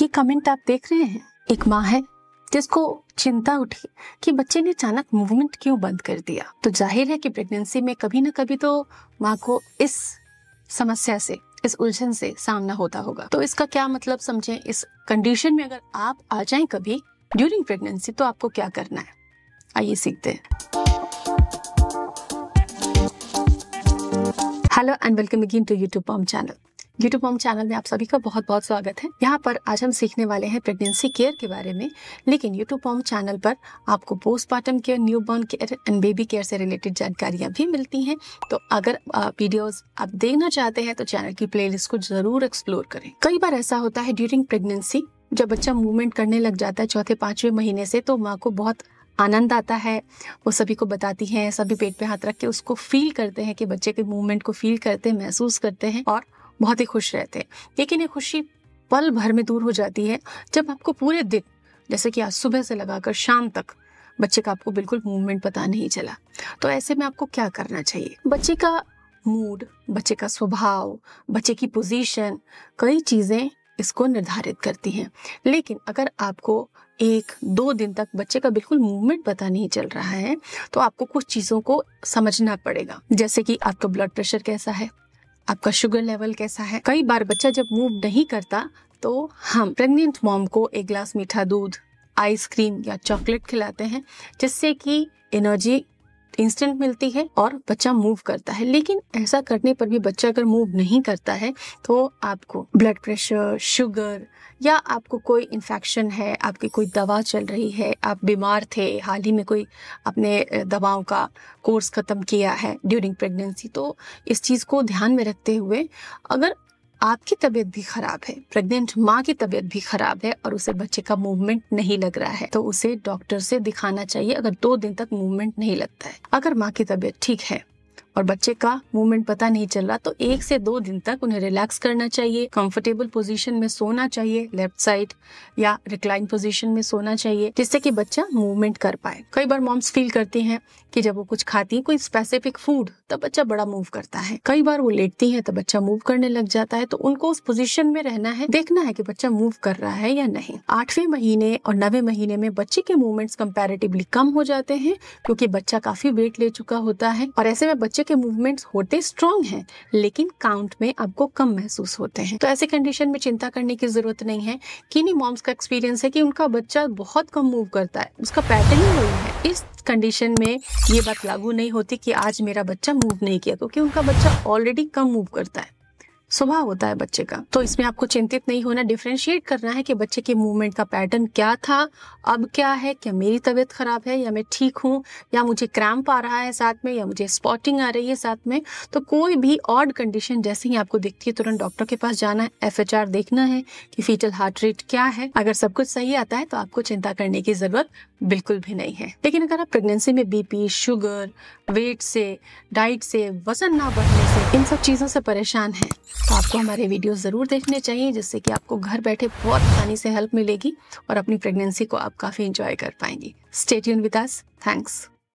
ये कमेंट आप देख रहे हैं एक माँ है जिसको चिंता उठी कि बच्चे ने अचानक मूवमेंट क्यों बंद कर दिया तो जाहिर है कि प्रेगनेंसी में कभी ना कभी तो माँ को इस समस्या से इस उलझन से सामना होता होगा तो इसका क्या मतलब समझें इस कंडीशन में अगर आप आ जाएं कभी ड्यूरिंग प्रेगनेंसी तो आपको क्या करना है आइए सीखते हैं hello and welcome again to YouTube channel YouTube home channel में आप सभी का बहुत बहुत स्वागत है यहाँ पर आज हम सीखने वाले हैं प्रेगनेंसी केयर के बारे में लेकिन यूट्यूब होम चैनल पर आपको postpartum care newborn care and baby care से रिलेटेड जानकारियाँ भी मिलती हैं तो अगर वीडियोज आप देखना चाहते हैं तो चैनल की प्ले को जरूर एक्सप्लोर करें कई बार ऐसा होता है ड्यूरिंग प्रेगनेंसी जब बच्चा मूवमेंट करने लग जाता है चौथे पांचवें महीने से तो माँ को बहुत आनंद आता है वो सभी को बताती हैं सभी पेट पे हाथ रख के उसको फील करते हैं कि बच्चे के मूवमेंट को फील करते हैं महसूस करते हैं और बहुत ही खुश रहते हैं लेकिन ये खुशी पल भर में दूर हो जाती है जब आपको पूरे दिन जैसे कि आज सुबह से लगाकर शाम तक बच्चे का आपको बिल्कुल मूवमेंट पता नहीं चला तो ऐसे में आपको क्या करना चाहिए बच्चे का मूड बच्चे का स्वभाव बच्चे की पोजीशन कई चीज़ें इसको निर्धारित करती हैं लेकिन अगर आपको एक दो दिन तक बच्चे का बिल्कुल मूवमेंट पता नहीं चल रहा है तो आपको कुछ चीज़ों को समझना पड़ेगा जैसे कि आपका ब्लड प्रेशर कैसा है आपका शुगर लेवल कैसा है कई बार बच्चा जब मूव नहीं करता तो हम प्रेग्नेंट मॉम को एक गिलास मीठा दूध आइसक्रीम या चॉकलेट खिलाते हैं जिससे कि एनर्जी इंस्टेंट मिलती है और बच्चा मूव करता है लेकिन ऐसा करने पर भी बच्चा अगर मूव नहीं करता है तो आपको ब्लड प्रेशर शुगर या आपको कोई इन्फेक्शन है आपकी कोई दवा चल रही है आप बीमार थे हाल ही में कोई अपने दवाओं का कोर्स ख़त्म किया है ड्यूरिंग प्रेगनेंसी तो इस चीज़ को ध्यान में रखते हुए अगर आपकी तबीयत भी खराब है प्रेग्नेंट माँ की तबीयत भी खराब है और उसे बच्चे का मूवमेंट नहीं लग रहा है तो उसे डॉक्टर से दिखाना चाहिए अगर दो दिन तक मूवमेंट नहीं लगता है अगर माँ की तबीयत ठीक है और बच्चे का मूवमेंट पता नहीं चल रहा तो एक से दो दिन तक उन्हें रिलैक्स करना चाहिए कंफर्टेबल पोजीशन में सोना चाहिए लेफ्ट साइड या रिक्लाइन पोजीशन में सोना चाहिए जिससे कि बच्चा मूवमेंट कर पाए कई बार मॉम्स फील करती हैं कि जब वो कुछ खाती है कोई स्पेसिफिक फूड तब बच्चा बड़ा मूव करता है कई बार वो लेटती है तब बच्चा मूव करने लग जाता है तो उनको उस पोजिशन में रहना है देखना है की बच्चा मूव कर रहा है या नहीं आठवें महीने और नवे महीने में बच्चे के मूवमेंट्स कंपेरेटिवली कम हो जाते हैं क्योंकि बच्चा काफी वेट ले चुका होता है और ऐसे में बच्चे बच्चे के मूवमेंट्स होते स्ट्रांग हैं लेकिन काउंट में आपको कम महसूस होते हैं तो ऐसे कंडीशन में चिंता करने की ज़रूरत नहीं है कि नहीं मॉम्स का एक्सपीरियंस है कि उनका बच्चा बहुत कम मूव करता है उसका पैटर्न ही वही है इस कंडीशन में ये बात लागू नहीं होती कि आज मेरा बच्चा मूव नहीं किया क्योंकि उनका बच्चा ऑलरेडी कम मूव करता है स्वभाव होता है बच्चे का तो इसमें आपको चिंतित नहीं होना डिफ्रेंशिएट करना है कि बच्चे के मूवमेंट का पैटर्न क्या था अब क्या है क्या मेरी तबीयत खराब है या मैं ठीक हूँ या मुझे क्रैम्प आ रहा है साथ में या मुझे स्पॉटिंग आ रही है साथ में तो कोई भी ऑड कंडीशन जैसे ही आपको दिखती है तुरंत डॉक्टर के पास जाना है एफ देखना है कि फीटल हार्ट रेट क्या है अगर सब कुछ सही आता है तो आपको चिंता करने की जरूरत बिल्कुल भी नहीं है लेकिन अगर आप प्रेगनेंसी में बीपी शुगर वेट से डाइट से वजन ना बढ़ने से इन सब चीज़ों से परेशान हैं तो आपको हमारे वीडियो ज़रूर देखने चाहिए जिससे कि आपको घर बैठे बहुत आसानी से हेल्प मिलेगी और अपनी प्रेगनेंसी को आप काफ़ी इंजॉय कर पाएंगी स्टेट यून विदास थैंक्स